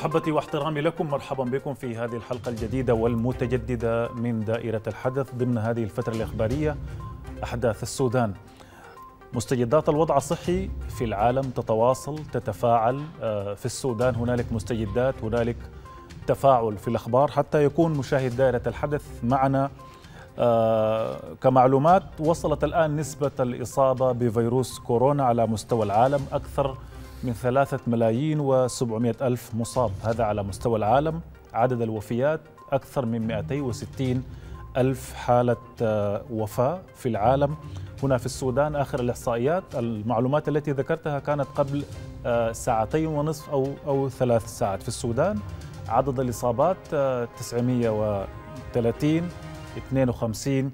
محبتي واحترامي لكم مرحبا بكم في هذه الحلقة الجديدة والمتجددة من دائرة الحدث ضمن هذه الفترة الإخبارية أحداث السودان مستجدات الوضع الصحي في العالم تتواصل تتفاعل آه، في السودان هنالك مستجدات هنالك تفاعل في الأخبار حتى يكون مشاهد دائرة الحدث معنا آه، كمعلومات وصلت الآن نسبة الإصابة بفيروس كورونا على مستوى العالم أكثر من ثلاثة ملايين وسبعمائة ألف مصاب هذا على مستوى العالم عدد الوفيات أكثر من 260 ألف حالة آه، وفاة في العالم هنا في السودان آخر الإحصائيات المعلومات التي ذكرتها كانت قبل آه، ساعتين ونصف أو, أو ثلاث ساعات في السودان عدد الإصابات 930 آه، 52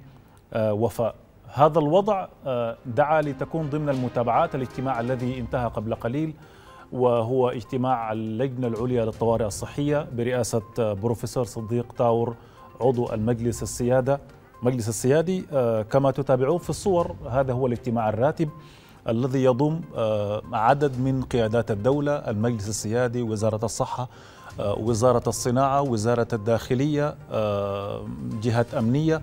وفاة هذا الوضع آه، دعا لتكون ضمن المتابعات الاجتماع الذي انتهى قبل قليل وهو اجتماع اللجنة العليا للطوارئ الصحية برئاسة آه، بروفيسور صديق تاور عضو المجلس السيادة مجلس السيادي آه، كما تتابعون في الصور هذا هو الاجتماع الراتب الذي يضم عدد من قيادات الدولة المجلس السيادي وزارة الصحة وزارة الصناعة وزارة الداخلية جهة أمنية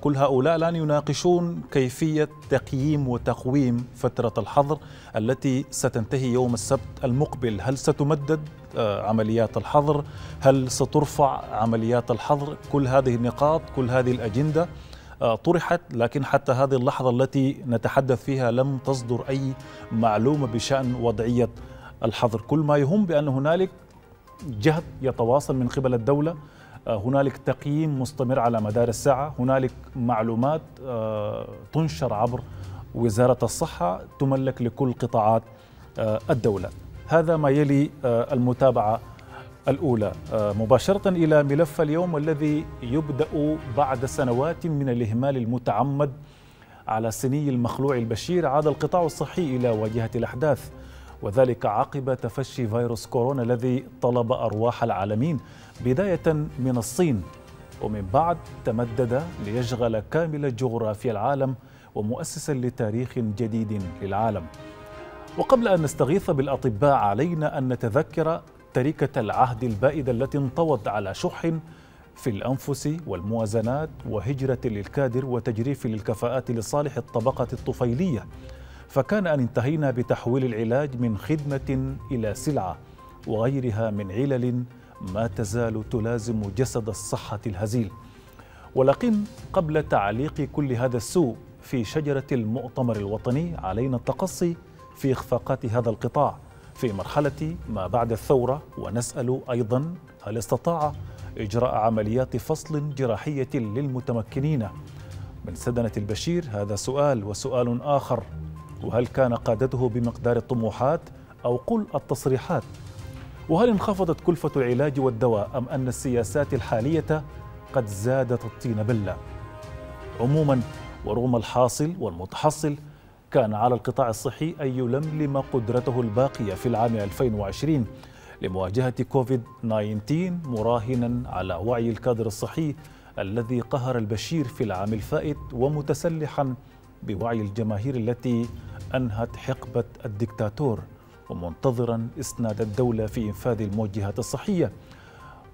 كل آه، هؤلاء الآن يناقشون كيفية تقييم وتقويم فترة الحظر التي ستنتهي يوم السبت المقبل هل ستمدد آه، عمليات الحظر هل سترفع عمليات الحظر كل هذه النقاط كل هذه الأجندة آه، طرحت لكن حتى هذه اللحظة التي نتحدث فيها لم تصدر أي معلومة بشأن وضعية الحظر كل ما يهم بأن هنالك جهد يتواصل من قبل الدولة آه، هنالك تقييم مستمر على مدار الساعة هنالك معلومات آه، تنشر عبر وزارة الصحة تملك لكل قطاعات آه، الدولة هذا ما يلي المتابعة الأولى مباشرة إلى ملف اليوم الذي يبدأ بعد سنوات من الإهمال المتعمد على سني المخلوع البشير عاد القطاع الصحي إلى واجهة الأحداث وذلك عقب تفشي فيروس كورونا الذي طلب أرواح العالمين بداية من الصين ومن بعد تمدد ليشغل كامل جغرافيا العالم ومؤسسا لتاريخ جديد للعالم وقبل أن نستغيث بالأطباء علينا أن نتذكر تركة العهد البائدة التي انطوت على شح في الأنفس والموازنات وهجرة للكادر وتجريف للكفاءات لصالح الطبقة الطفيلية فكان أن انتهينا بتحويل العلاج من خدمة إلى سلعة وغيرها من علل ما تزال تلازم جسد الصحة الهزيل ولكن قبل تعليق كل هذا السوء في شجرة المؤتمر الوطني علينا التقصي في إخفاقات هذا القطاع في مرحلة ما بعد الثورة ونسأل أيضا هل استطاع إجراء عمليات فصل جراحية للمتمكنين من سدنة البشير هذا سؤال وسؤال آخر وهل كان قادته بمقدار الطموحات أو قل التصريحات وهل انخفضت كلفة العلاج والدواء أم أن السياسات الحالية قد زادت الطين بلة عموما ورغم الحاصل والمتحصل كان على القطاع الصحي أن يلملم قدرته الباقية في العام 2020 لمواجهة كوفيد-19 مراهنا على وعي الكادر الصحي الذي قهر البشير في العام الفائت ومتسلحا بوعي الجماهير التي أنهت حقبة الدكتاتور ومنتظرا إسناد الدولة في إنفاذ الموجهات الصحية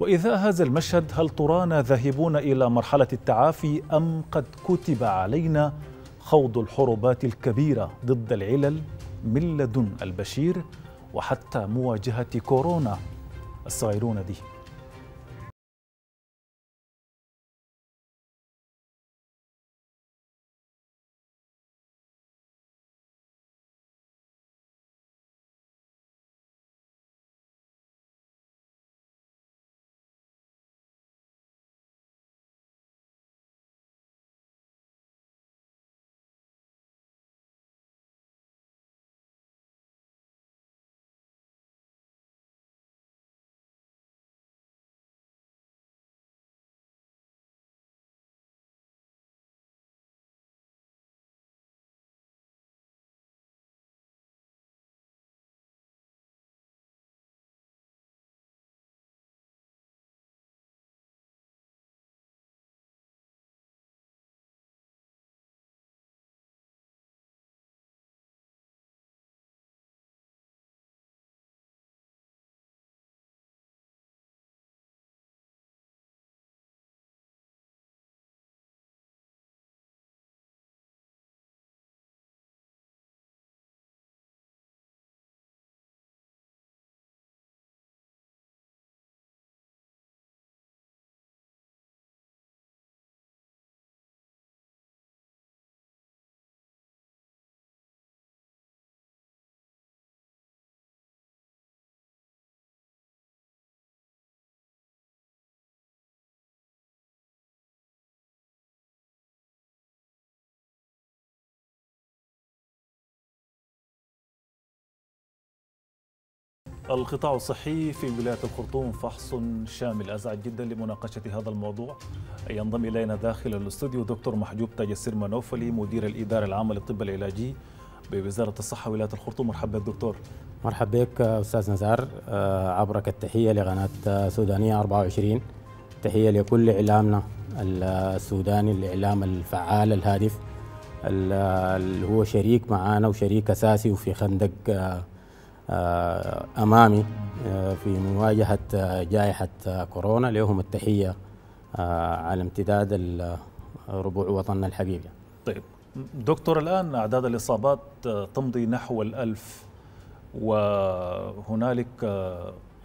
وإذا هذا المشهد هل ترانا ذاهبون إلى مرحلة التعافي أم قد كتب علينا خوض الحروبات الكبيرة ضد العلل من لدن البشير وحتى مواجهة كورونا الصغيرون دي القطاع الصحي في ولاية الخرطوم فحص شامل أزعج جدا لمناقشة هذا الموضوع ينضم إلينا داخل الاستوديو دكتور محجوب تاج السرمانوفلي مدير الإدارة العامة للطب العلاجي بوزارة الصحة ولاية الخرطوم مرحبا دكتور مرحبا بك أستاذ نزار آه، عبرك التحية لقناة سودانية 24 تحية لكل إعلامنا السوداني الإعلام الفعال الهادف اللي هو شريك معانا وشريك أساسي وفي خندق آه، آه، امامي آه، في مواجهه آه، جائحه كورونا لهم التحيه على امتداد ربوع وطننا الحبيب طيب دكتور الان اعداد الاصابات تمضي نحو الالف وهنالك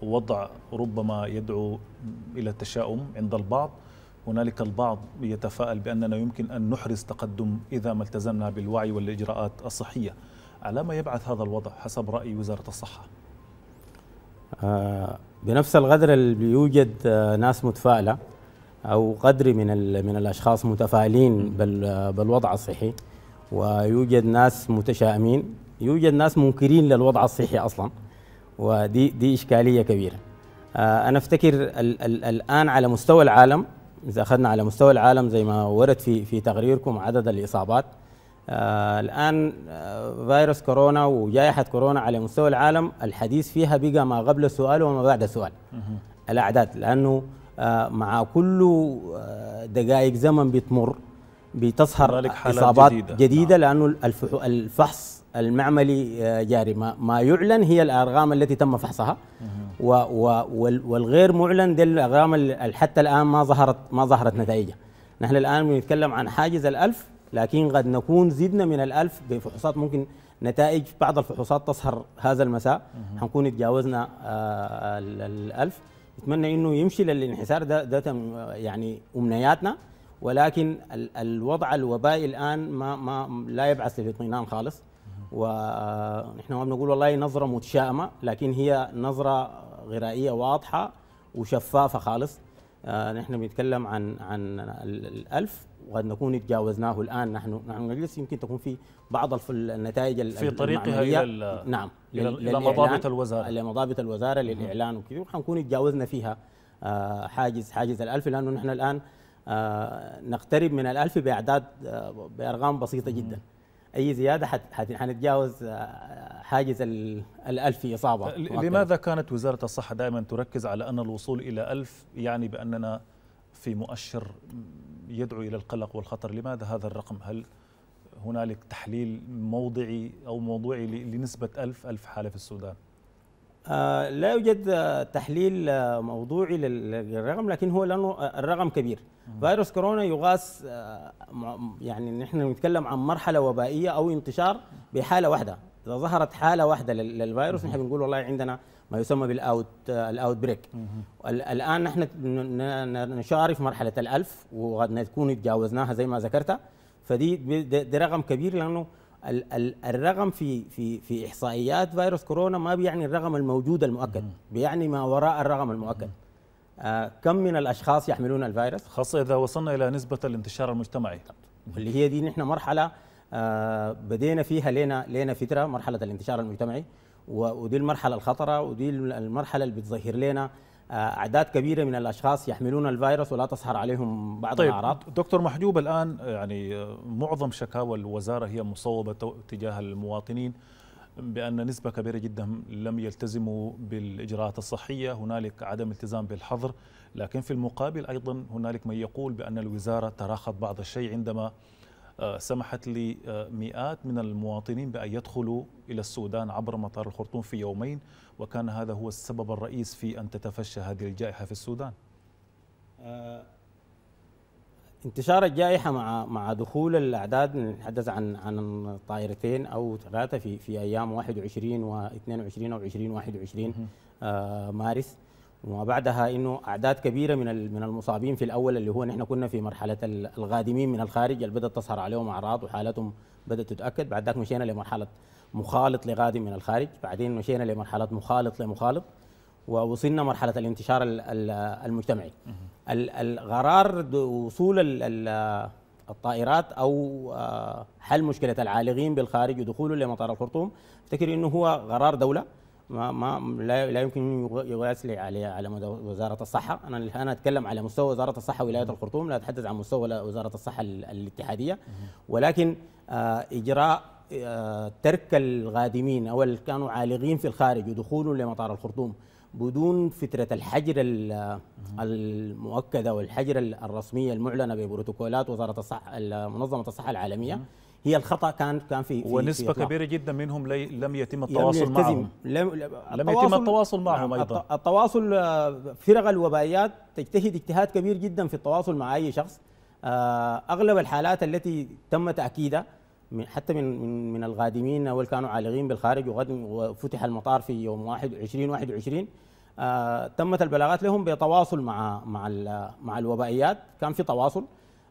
وضع ربما يدعو الى التشاؤم عند البعض هنالك البعض يتفائل باننا يمكن ان نحرز تقدم اذا ما التزمنا بالوعي والاجراءات الصحيه على ما يبعث هذا الوضع حسب رأي وزارة الصحة؟ آه، بنفس القدر اللي بيوجد آه، ناس متفائلة أو قدر من من الأشخاص متفائلين بالوضع الصحي ويوجد ناس متشائمين يوجد ناس منكرين للوضع الصحي أصلا ودي دي إشكالية كبيرة آه، أنا أفتكر ال ال الآن على مستوى العالم إذا أخذنا على مستوى العالم زي ما ورد في في تقريركم عدد الإصابات آه الان آه فيروس كورونا وجائحه كورونا على مستوى العالم الحديث فيها بقى ما قبل السؤال وما بعد السؤال الاعداد لانه آه مع كل آه، دقائق زمن بتمر بتظهر اصابات جديده, جديدة نعم. لانه الفحص المعملي آه، جاري ما, ما يعلن هي الارقام التي تم فحصها و و والغير معلن دي الارقام حتى الان ما ظهرت ما ظهرت نتائجها نحن الان بنتكلم عن حاجز الألف لكن قد نكون زدنا من الألف بفحوصات ممكن نتائج بعض الفحوصات تسهر هذا المساء حنكون تجاوزنا آه، الألف نتمنى انه يمشي للانحسار ده ده يعني امنياتنا ولكن الوضع الوبائي الان ما ما لا يبعث للاطمئنان خالص ونحن آه، ما بنقول والله نظره متشائمه لكن هي نظره غرائيه واضحه وشفافه خالص آه، نحن بنتكلم عن عن الألف وقد نكون تجاوزناه الان نحن نحن نجلس يمكن تكون في بعض النتائج في طريقها الى نعم الى مضابط الوزاره الى مضابط الوزاره للاعلان وكذا وحنكون تجاوزنا فيها آه، حاجز حاجز الألف لأنه نحن الآن آه، نقترب من الألف بأعداد آه، بأرقام بسيطة جدا أي زيادة حنتجاوز حاجز الألف إصابة لماذا كانت وزارة الصحة دائما تركز على أن الوصول إلى ألف يعني بأننا في مؤشر يدعو الى القلق والخطر لماذا هذا الرقم هل هنالك تحليل موضعي او موضوعي لنسبه 1000 1000 حاله في السودان آه لا يوجد تحليل موضوعي للرقم لكن هو لانه الرقم كبير فيروس كورونا يغاس آه، يعني نحن نتكلم عن مرحله وبائيه او انتشار بحاله واحده اذا ظهرت حاله واحده للفيروس نحن بنقول والله عندنا ما يسمى بالاوت الاوت بريك الان نحن نشارف مرحله الألف وقد نكون تجاوزناها زي ما ذكرتها فدي ده رقم كبير لانه الرقم في في في احصائيات فيروس كورونا ما بيعني الرقم الموجود المؤكد بيعني ما وراء الرقم المؤكد آه، كم من الاشخاص يحملون الفيروس خاصه اذا وصلنا الى نسبه الانتشار المجتمعي اللي هي دي نحن مرحله آه، بدينا فيها لينا لينا فتره مرحله الانتشار المجتمعي ودي المرحله الخطره ودي المرحله اللي بتظهر لنا آه، اعداد كبيره من الاشخاص يحملون الفيروس ولا تظهر عليهم بعض طيب الاعراض دكتور محجوب الان آه، يعني آه، معظم شكاوى الوزاره هي مصوبه تجاه المواطنين بان نسبه كبيره جدا لم يلتزموا بالاجراءات الصحيه، هنالك عدم التزام بالحظر، لكن في المقابل ايضا هنالك من يقول بان الوزاره تراخت بعض الشيء عندما آه، سمحت لمئات آه، من المواطنين بأن يدخلوا إلى السودان عبر مطار الخرطوم في يومين وكان هذا هو السبب الرئيس في أن تتفشى هذه الجائحة في السودان آه، انتشار الجائحة مع مع دخول الأعداد نتحدث عن عن طائرتين أو ثلاثة في في أيام 21 و 22 أو 20 21 مارس وما بعدها انه اعداد كبيره من من المصابين في الاول اللي هو نحن كنا في مرحله الغادمين من الخارج اللي بدات تظهر عليهم اعراض وحالتهم بدات تتاكد بعد ذاك مشينا لمرحله مخالط لغادم من الخارج بعدين مشينا لمرحله مخالط لمخالط ووصلنا مرحله الانتشار المجتمعي الغرار وصول الطائرات او آه، حل مشكله العالقين بالخارج ودخوله لمطار الخرطوم افتكر انه هو غرار دوله ما ما لا, لا يمكن يغاسل عليه على وزاره الصحه انا انا اتكلم على مستوى وزاره الصحه ولايه الخرطوم لا اتحدث عن مستوى وزاره الصحه الاتحاديه ولكن آه، اجراء آه، ترك الغادمين او اللي كانوا عالقين في الخارج ودخولهم لمطار الخرطوم بدون فترة الحجر المؤكدة والحجر الرسمية المعلنة ببروتوكولات وزارة الصحة منظمة الصحة العالمية هي الخطا كان كان في ونسبه في كبيره جدا منهم لي لم يتم التواصل لم معهم لم, لم يتم التواصل نعم، معهم ايضا التواصل آه، فرق الوبائيات تجتهد اجتهاد كبير جدا في التواصل مع اي شخص آه، اغلب الحالات التي تم تاكيدها من حتى من من من الغادمين او كانوا عالقين بالخارج وفتح المطار في يوم 21 21 آه، تمت البلاغات لهم بتواصل مع مع مع الوبائيات كان في تواصل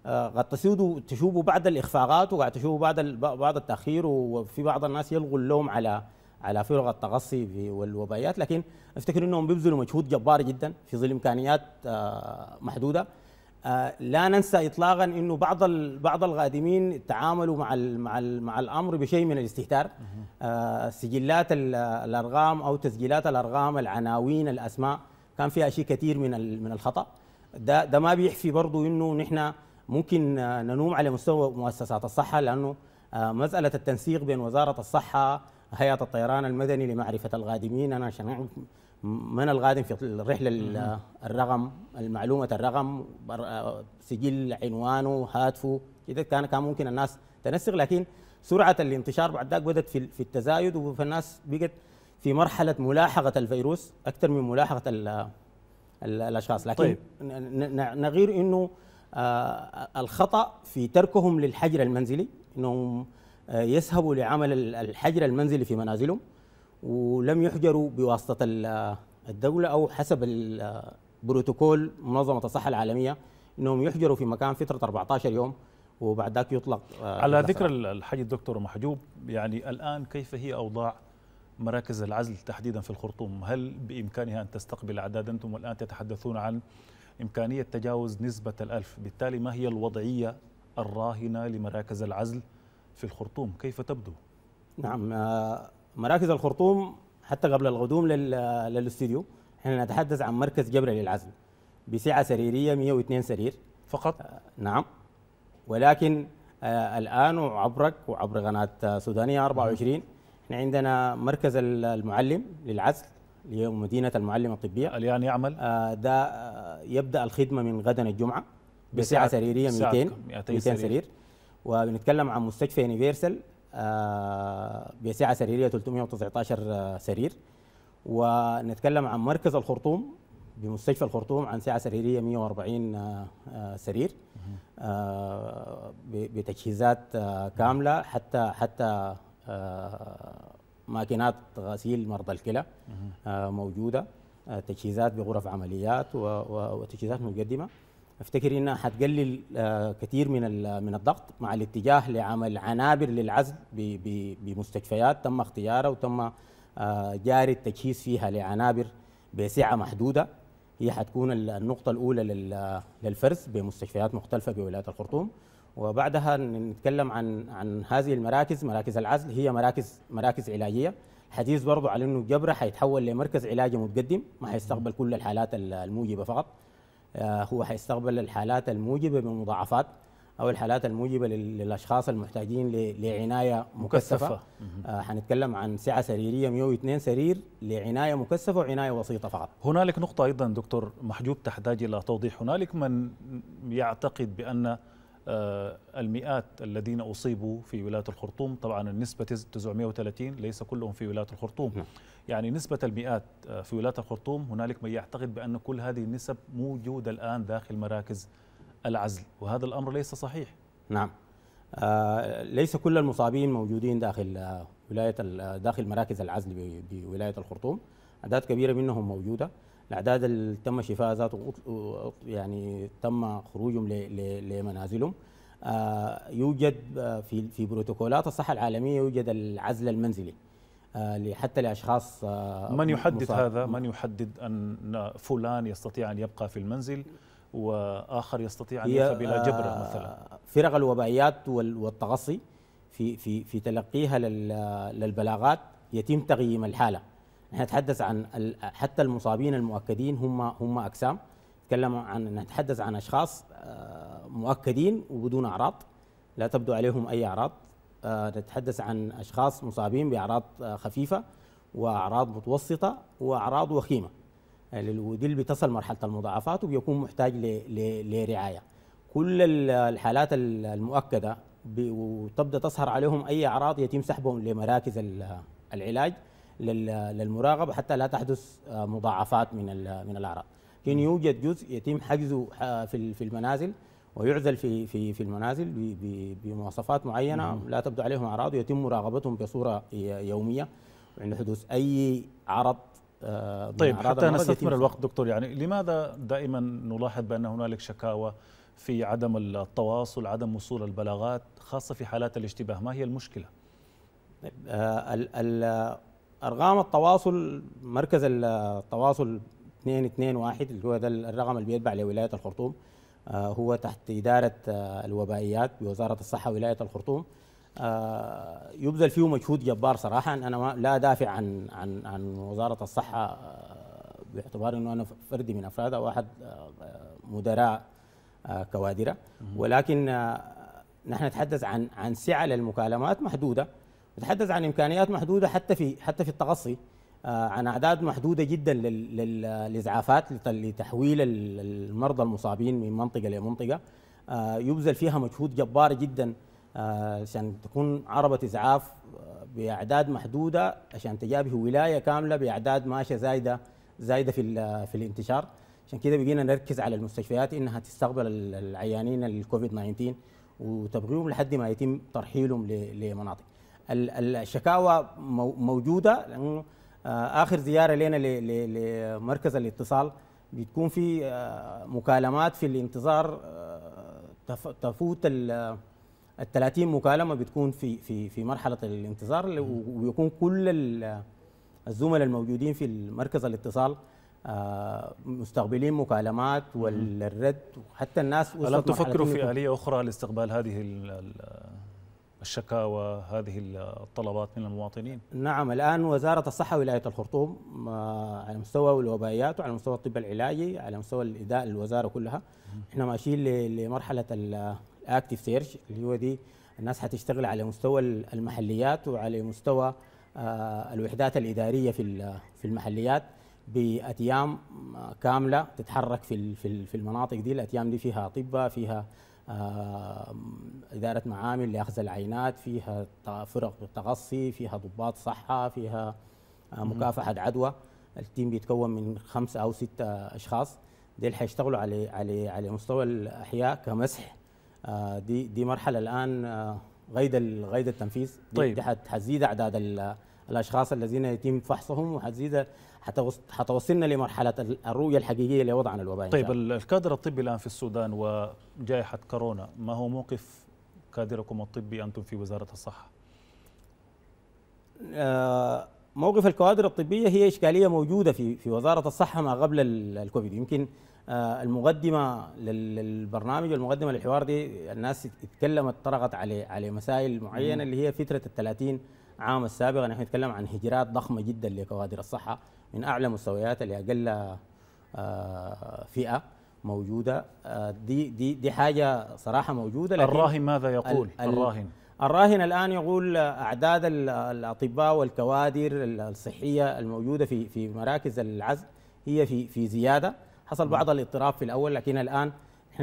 آه، قد تسودوا تشوفوا بعض الاخفاقات وقاعد تشوفوا بعض بعض التاخير وفي بعض الناس يلغوا اللوم على على فرق التغصي والوبائيات لكن افتكر انهم بيبذلوا مجهود جبار جدا في ظل امكانيات آه، محدوده آه، لا ننسى اطلاقا انه بعض بعض القادمين تعاملوا مع الـ مع الـ مع الامر بشيء من الاستهتار سجلات الارقام او تسجيلات الارقام العناوين الاسماء كان فيها شيء كثير من من الخطا ده ده ما بيحفي برضه انه نحن ممكن آه، ننوم على مستوى مؤسسات الصحه لانه آه، مساله التنسيق بين وزاره الصحه هيئه الطيران المدني لمعرفه الغادمين انا عشان من الغادم في الرحله الرقم المعلومه الرقم آه، سجل عنوانه هاتفه كده كان كان ممكن الناس تنسق لكن سرعه الانتشار بعد ذاك بدات في التزايد فالناس بقت في مرحله ملاحقه الفيروس اكثر من ملاحقه الاشخاص لكن طيب. نغير انه آه، الخطأ في تركهم للحجر المنزلي أنهم آه، يسهبوا لعمل الحجر المنزلي في منازلهم ولم يحجروا بواسطة الدولة أو حسب البروتوكول منظمة الصحة العالمية أنهم يحجروا في مكان فترة 14 يوم وبعد ذاك يطلق آه، على ذكر الحج دكتور محجوب يعني الآن كيف هي أوضاع مراكز العزل تحديدا في الخرطوم هل بإمكانها أن تستقبل أعداد أنتم والآن تتحدثون عن إمكانية تجاوز نسبة الألف بالتالي ما هي الوضعية الراهنة لمراكز العزل في الخرطوم كيف تبدو؟ نعم آه، مراكز الخرطوم حتى قبل القدوم للاستديو احنا نتحدث عن مركز جبرة للعزل بسعة سريرية 102 سرير فقط؟ آه، نعم ولكن آه، الآن وعبرك وعبر قناة سودانية 24 احنا عندنا مركز المعلم للعزل اللي مدينه المعلم الطبيه الان يعمل آه ده آه، يبدا الخدمه من غدا الجمعه بسعه سريريه 200 200 سرير, سرير. وبنتكلم عن مستشفى يونيفرسال آه بسعه سريريه 319 آه، سرير ونتكلم عن مركز الخرطوم بمستشفى الخرطوم عن سعه سريريه 140 آه، سرير بتجهيزات كامله حتى حتى ماكينات غسيل مرضى الكلى آه، موجوده آه، تجهيزات بغرف عمليات وتجهيزات مقدمه افتكر انها حتقلل آه، كثير من من الضغط مع الاتجاه لعمل عنابر للعزل بمستشفيات تم اختيارها وتم جاري التجهيز فيها لعنابر بسعه محدوده هي حتكون النقطه الاولى للفرز بمستشفيات مختلفه بولايه الخرطوم وبعدها نتكلم عن عن هذه المراكز مراكز العزل هي مراكز مراكز علاجيه حديث برضه على انه جبره حيتحول لمركز علاجي متقدم ما حيستقبل كل الحالات الموجبه فقط آه، هو حيستقبل الحالات الموجبه بمضاعفات او الحالات الموجبه للاشخاص المحتاجين لعنايه مكثفه آه، حنتكلم عن سعه سريريه 102 سرير لعنايه مكثفه وعنايه وسيطه فقط هنالك نقطه ايضا دكتور محجوب تحتاج الى توضيح هنالك من يعتقد بان آه، المئات الذين أصيبوا في ولاية الخرطوم طبعا النسبة 930 ليس كلهم في ولاية الخرطوم نعم. يعني نسبة المئات آه، في ولاية الخرطوم هنالك من يعتقد بأن كل هذه النسب موجودة الآن داخل مراكز العزل وهذا الأمر ليس صحيح نعم آه ليس كل المصابين موجودين داخل آه ولاية داخل مراكز العزل بولاية الخرطوم أعداد كبيرة منهم موجودة الاعداد اللي تم شفاء ذاته يعني تم خروجهم لمنازلهم آه، يوجد آه، في في بروتوكولات الصحه العالميه يوجد العزل المنزلي آه، حتى لاشخاص من يحدد مصاب. هذا من يحدد ان فلان يستطيع ان يبقى في المنزل واخر يستطيع ان يذهب الى جبره مثلا فرق الوبائيات والتغصي في في في تلقيها للبلاغات يتم تقييم الحاله نتحدث عن حتى المصابين المؤكدين هم هم اجسام نتكلم عن نتحدث عن اشخاص آه، مؤكدين وبدون اعراض لا تبدو عليهم اي اعراض آه، نتحدث عن اشخاص مصابين باعراض آه، خفيفه واعراض متوسطه واعراض وخيمه ودي اللي بتصل مرحله المضاعفات وبيكون محتاج لرعايه كل الحالات المؤكده وتبدا تظهر عليهم اي اعراض يتم سحبهم لمراكز العلاج للمراقبه حتى لا تحدث آه، مضاعفات من من الاعراض لكن يوجد جزء يتم حجزه آه، في في المنازل ويعزل في في في المنازل بمواصفات معينه لا تبدو عليهم اعراض ويتم مراقبتهم بصوره يوميه عند حدوث اي عرض آه، طيب حتى نستثمر الوقت دكتور يعني لماذا دائما نلاحظ بان هنالك شكاوى في عدم التواصل عدم وصول البلاغات خاصه في حالات الاشتباه ما هي المشكله طيب ارقام التواصل مركز التواصل 221 اللي هو ده الرقم اللي بيتبع لولايه الخرطوم آه، هو تحت اداره آه، الوبائيات بوزاره الصحه ولايه الخرطوم آه، يبذل فيه مجهود جبار صراحه انا لا دافع عن عن عن وزاره الصحه باعتبار انه انا فردي من افرادها واحد مدراء كوادره ولكن نحن نتحدث عن عن سعه للمكالمات محدوده نتحدث عن امكانيات محدوده حتى في حتى في التقصي آه، عن اعداد محدوده جدا للاسعافات لتحويل المرضى المصابين من منطقه لمنطقه آه، يبذل فيها مجهود جبار جدا آه، عشان تكون عربه اسعاف باعداد محدوده عشان تجابه ولايه كامله باعداد ماشيه زايده زايده في في الانتشار عشان كده بقينا نركز على المستشفيات انها تستقبل العيانين الكوفيد 19 وتبغيهم لحد ما يتم ترحيلهم لمناطق الشكاوى موجوده لانه آه، اخر زياره لنا لمركز الاتصال بتكون في آه، مكالمات في الانتظار آه، تفوت ال 30 مكالمه بتكون في في في مرحله الانتظار ويكون كل الزملاء الموجودين في مركز الاتصال مستقبلين مكالمات والرد وحتى الناس ألم تفكروا في آلية أخرى لاستقبال هذه الشكاوى هذه الطلبات من المواطنين نعم الآن وزارة الصحة ولاية الخرطوم آه، على مستوى الوبائيات وعلى مستوى الطب العلاجي على مستوى الإداء الوزارة كلها احنا ماشيين لمرحلة الاكتف سيرش اللي هو دي الناس حتشتغل على مستوى المحليات وعلى مستوى آه، الوحدات الإدارية في في المحليات بأتيام آه، كاملة تتحرك في في المناطق دي الأتيام دي فيها أطباء فيها إدارة معامل لأخذ العينات فيها فرق تغصي فيها ضباط صحة فيها آه، مكافحة عدوى التيم بيتكون من خمسة أو ستة أشخاص ديل حيشتغلوا على على على مستوى الأحياء كمسح آه، دي دي مرحلة الآن آه، غيد غير التنفيذ دي, طيب. دي حتزيد أعداد الاشخاص الذين يتم فحصهم وحتزيد حتوصلنا لمرحله الرؤيه الحقيقيه لوضعنا الوباء طيب الكادر الطبي الان في السودان وجائحه كورونا ما هو موقف كادركم الطبي انتم في وزاره الصحه؟ آه، موقف الكوادر الطبيه هي اشكاليه موجوده في في وزاره الصحه ما قبل الكوفيد يمكن آه، المقدمه للبرنامج والمقدمه للحوار دي الناس اتكلمت طرقت عليه على مسائل معينه اللي هي فتره ال 30 العام السابق نحن نتكلم عن هجرات ضخمه جدا لكوادر الصحه من اعلى مستويات لاقل آه، فئه موجوده آه، دي دي دي حاجه صراحه موجوده لكن الراهن ماذا يقول الراهن الراهن الان يقول اعداد الاطباء والكوادر الصحيه الموجوده في في مراكز العزل هي في في زياده حصل نعم. بعض الاضطراب في الاول لكن الان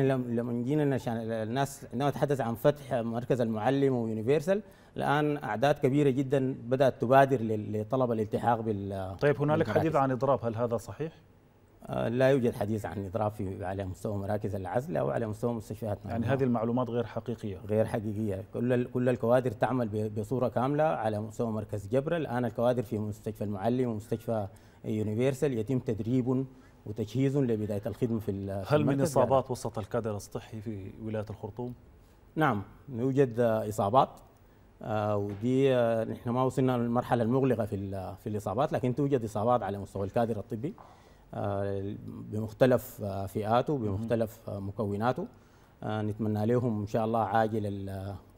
احنا لما جينا عشان الناس انما تحدث عن فتح مركز المعلم ويونيفرسال الان اعداد كبيره جدا بدات تبادر لطلب الالتحاق بال طيب هنالك حديث عن اضراب هل هذا صحيح؟ آه، لا يوجد حديث عن اضراب في على مستوى مراكز العزل او على مستوى مستشفياتنا يعني هذه المعلومات غير حقيقيه غير حقيقيه كل كل الكوادر تعمل بصوره كامله على مستوى مركز جبره الان الكوادر في مستشفى المعلم ومستشفى يونيفرسال يتم تدريب وتجهيز لبدايه الخدمه في هل من يعني اصابات وسط الكادر الصحي في ولايه الخرطوم؟ نعم يوجد اصابات آه، ودي آه، نحن ما وصلنا للمرحله المغلقه في في الاصابات لكن توجد اصابات على مستوى الكادر الطبي آه، بمختلف فئاته بمختلف مكوناته نتمنى لهم ان شاء الله عاجل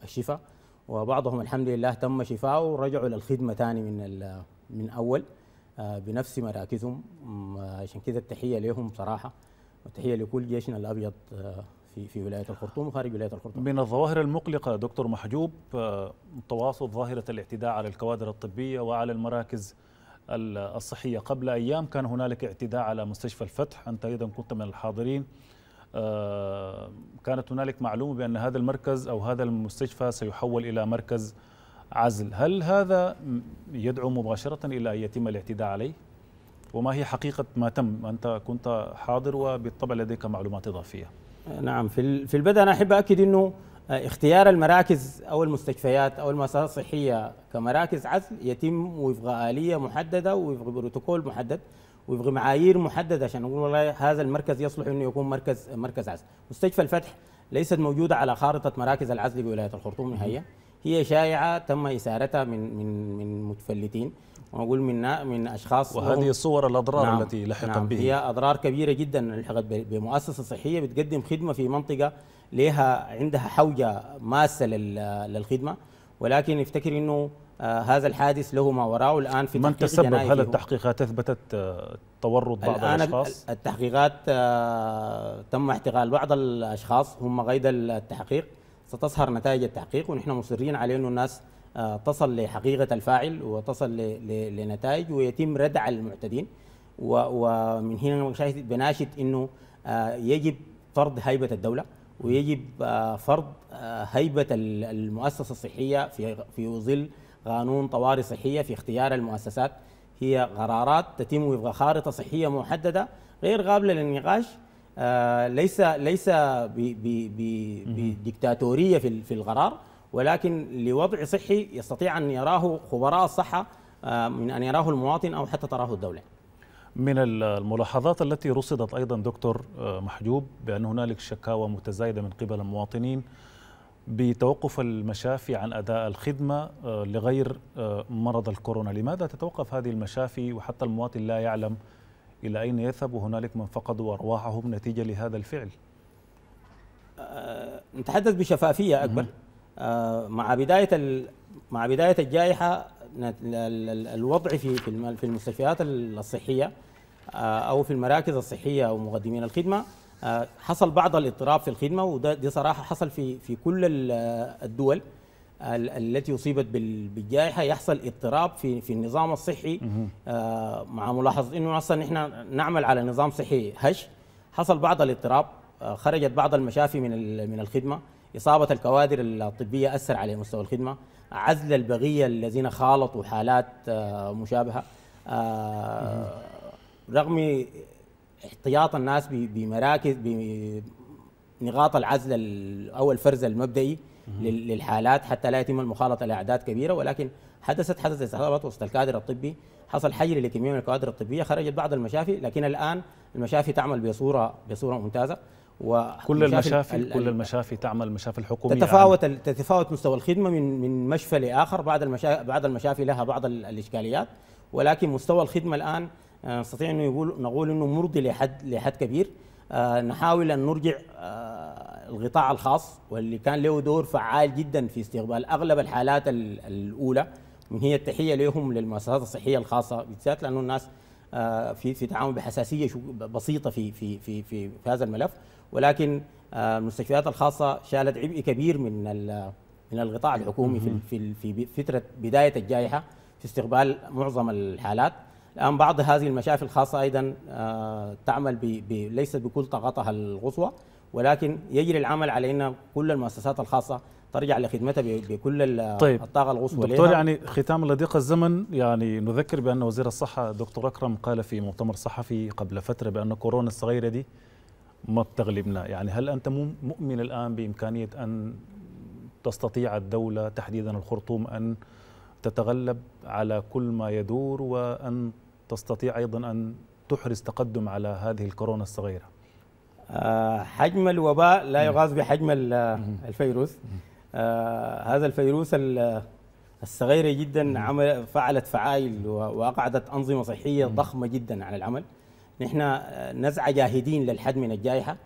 الشفاء وبعضهم الحمد لله تم شفاؤه ورجعوا للخدمه ثاني من من اول بنفس مراكزهم عشان كده التحيه لهم صراحه والتحيه لكل جيشنا الابيض آه، في في ولايه الخرطوم وخارج ولايه الخرطوم. من الظواهر المقلقه دكتور محجوب آه، تواصل ظاهره الاعتداء على الكوادر الطبيه وعلى المراكز الصحيه، قبل ايام كان هنالك اعتداء على مستشفى الفتح، انت ايضا كنت من الحاضرين. آه، كانت هنالك معلومه بان هذا المركز او هذا المستشفى سيحول الى مركز عزل هل هذا يدعو مباشرة إلى أن يتم الاعتداء عليه؟ وما هي حقيقة ما تم؟ أنت كنت حاضر وبالطبع لديك معلومات إضافية نعم في البدء أنا أحب أكد أنه آه، اختيار المراكز أو المستشفيات أو المؤسسات الصحية كمراكز عزل يتم وفق آلية محددة وفق بروتوكول محدد وفق معايير محدده عشان نقول والله هذا المركز يصلح انه يكون مركز مركز عزل، مستشفى الفتح ليست موجوده على خارطه مراكز العزل بولايه الخرطوم نهائيا هي شائعه تم اثارتها من من من متفلتين واقول من من اشخاص وهذه الصور الاضرار نعم التي لحقت نعم به هي اضرار كبيره جدا لحقت بمؤسسه صحيه بتقدم خدمه في منطقه لها عندها حوجه ماسه للخدمه ولكن افتكر انه آه، هذا الحادث له ما وراءه الان في من تسبب هل التحقيقات اثبتت آه، تورط بعض الآن الاشخاص؟ التحقيقات آه، تم اعتقال بعض الاشخاص هم قيد التحقيق ستظهر نتائج التحقيق ونحن مصرين على انه الناس آه، تصل لحقيقه الفاعل وتصل لنتائج ويتم ردع المعتدين ومن هنا بناشد انه آه، يجب فرض هيبه الدوله ويجب آه، فرض هيبه المؤسسه الصحيه في في ظل قانون طوارئ صحيه في اختيار المؤسسات هي قرارات تتم وفق خارطه صحيه محدده غير قابله للنقاش آه، ليس ليس بديكتاتوريه في القرار ولكن لوضع صحي يستطيع ان يراه خبراء الصحه آه، من ان يراه المواطن او حتى تراه الدوله. من الملاحظات التي رصدت ايضا دكتور آه، محجوب بان هنالك شكاوى متزايده من قبل المواطنين بتوقف المشافي عن اداء الخدمه لغير مرض الكورونا، لماذا تتوقف هذه المشافي وحتى المواطن لا يعلم إلى أين يذهب هنالك من فقدوا أرواحهم نتيجة لهذا الفعل أه نتحدث بشفافية أكبر أه مع بداية مع بداية الجائحة الوضع في في المستشفيات الصحية آه، أو في المراكز الصحية أو مقدمين الخدمة آه، حصل بعض الاضطراب في الخدمة وده دي صراحة حصل في في كل الدول التي اصيبت بالجائحه يحصل اضطراب في في النظام الصحي آه، مع ملاحظه انه اصلا احنا نعمل على نظام صحي هش حصل بعض الاضطراب آه، خرجت بعض المشافي من من الخدمه اصابه الكوادر الطبيه اثر على مستوى الخدمه عزل البقيه الذين خالطوا حالات آه، مشابهه رغم احتياط الناس بمراكز بنقاط العزل او الفرز المبدئي للحالات حتى لا يتم المخالطه لاعداد كبيره ولكن حدثت حدثت استحضارات وسط الكادر الطبي حصل حجر لكميه من الكوادر الطبيه خرجت بعض المشافي لكن الان المشافي تعمل بصوره بصوره ممتازه كل المشافي الـ كل المشافي تعمل المشافي الحكوميه تتفاوت يعني. تتفاوت مستوى الخدمه من من مشفى لاخر بعض المشافي بعض المشافي لها بعض الاشكاليات ولكن مستوى الخدمه الان آه، نستطيع انه نقول انه مرضي لحد لحد كبير آه، نحاول ان نرجع آه، القطاع الخاص واللي كان له دور فعال جدا في استقبال اغلب الحالات الاولى من هي التحيه لهم للمؤسسات الصحيه الخاصه بالذات لانه الناس آه، في في تعامل بحساسيه بسيطه في في في في, في هذا الملف ولكن آه، المستشفيات الخاصه شالت عبء كبير من من القطاع الحكومي في في في فتره بدايه الجائحه في استقبال معظم الحالات الان بعض هذه المشافي الخاصه ايضا آه، تعمل ليست بكل طاقتها القصوى ولكن يجري العمل على ان كل المؤسسات الخاصه ترجع لخدمتها بكل طيب. الطاقه الغصوى دكتور يعني ختام لضيق الزمن يعني نذكر بان وزير الصحه دكتور اكرم قال في مؤتمر صحفي قبل فتره بان كورونا الصغيره دي ما بتغلبنا يعني هل انت مؤمن الان بامكانيه ان تستطيع الدوله تحديدا الخرطوم ان تتغلب على كل ما يدور وان تستطيع ايضا ان تحرز تقدم على هذه الكورونا الصغيره حجم الوباء لا يغاز بحجم الفيروس آه، هذا الفيروس الصغيرة جدا عمل فعلت فعائل وأقعدت أنظمة صحية ضخمة جدا على العمل نحن آه، نزع جاهدين للحد من الجائحة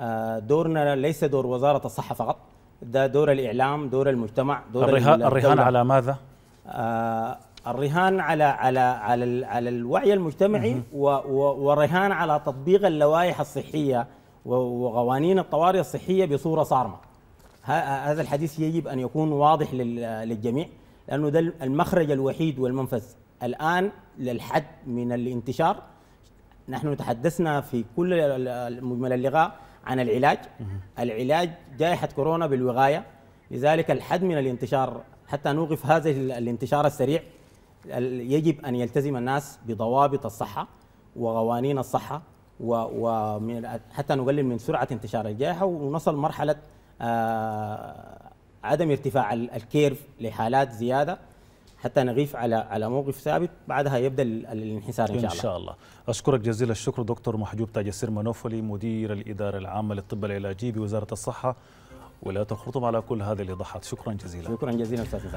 آه، دورنا ليس دور وزارة الصحة فقط ده دور الإعلام دور المجتمع دور الرهان, الرهان على ماذا؟ الرهان على على على على الوعي المجتمعي ورهان على تطبيق اللوائح الصحيه وقوانين الطوارئ الصحيه بصوره صارمه هذا الحديث يجب ان يكون واضح للجميع لانه ده المخرج الوحيد والمنفذ الان للحد من الانتشار نحن تحدثنا في كل مجمل اللقاء عن العلاج العلاج جائحه كورونا بالوقايه لذلك الحد من الانتشار حتى نوقف هذا الانتشار السريع يجب ان يلتزم الناس بضوابط الصحه وقوانين الصحه ومن حتى نقلل من سرعه انتشار الجائحه ونصل مرحله آه، عدم ارتفاع الكيرف لحالات زياده حتى نغيف على على موقف ثابت بعدها يبدا الانحسار ان شاء الله. ان شاء الله. اشكرك جزيل الشكر دكتور محجوب تاج السير منوفلي مدير الاداره العامه للطب العلاجي بوزاره الصحه ولايه الخرطوم على كل هذه الايضاحات، شكرا جزيلا. شكرا جزيلا استاذ